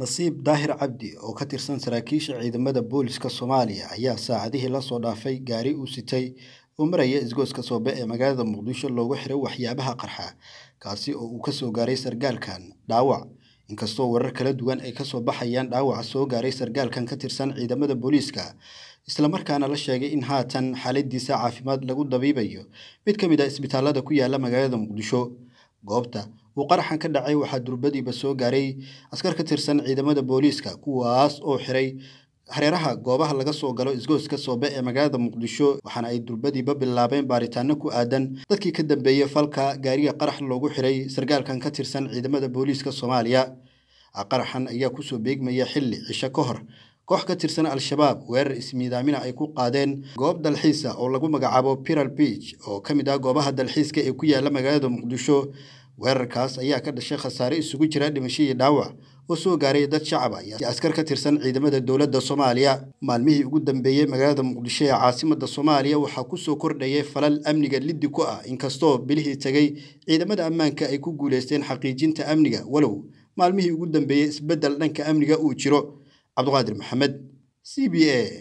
nasiib daahir cabdi oo ka tirsan saraakiisha ciidamada booliska soomaaliya ayaa saacadihii lasoo dhaafay gaari uu sitay oo maraya isgooska soobe ee magaalada muqdisho loogu xiray waxyaabaha qarxa kaasi oo uu kasoo gaaray sargaalkan dhaawac inkastoo warar kala duwan ay kasoo baxayaan dhaawaca soo gaaray sargaalkan ka tirsan ciidamada booliiska islamarkaana la sheegay in haatan xaaladiisa caafimaad lagu dabiibayo mid ka mid a ah isbitaalada ku yaala magaalada muqdisho goobta uu qaraxan ka dhacay waxaa durbadiiba soo gaaray askar ka tirsan ciidamada booliiska kuwaas oo xiray hareeraha goobaha laga soo galo isgoyska soobe ee magaalada muqdisho waxaana ay durbadiiba bilaabeen baaritaano ku aadan dadkii ka dambeeyey falka gaariga qarax loogu xiray sargaalkan ka tirsan ciidamada booliiska soomaaliya qaraxan ayaa kusoo beegmaya xilli cisho ka hor koox ka tirsan al-shabaab weerar ismiidaamina ay ku qaadeen goob dalxiisa oo lagu magacaabo piral beach oo ka mid ah goobaha dalxiiska ee ku yaala magaalada muqdisho weerarkaas ayaa ka dhashay khasaare isugu jira dhimasho iyo dhaawac oo soo gaaray dad shacaba ah iyo askar ka tirsan ciidamada dowladda soomaaliya maalmihii ugu dambeeyey magaalada muqdisho ee caasimada soomaaliya waxaa kusoo kordhayay falal amniga liddi ku ah inkastoo bilihii tegay ciidamada ammaanka ay ku guulaysteen xaqiijinta amniga walow maalmihii ugu dambeeyey isbeddel dhanka amniga uu jiro عبد القادر محمد سي بي اي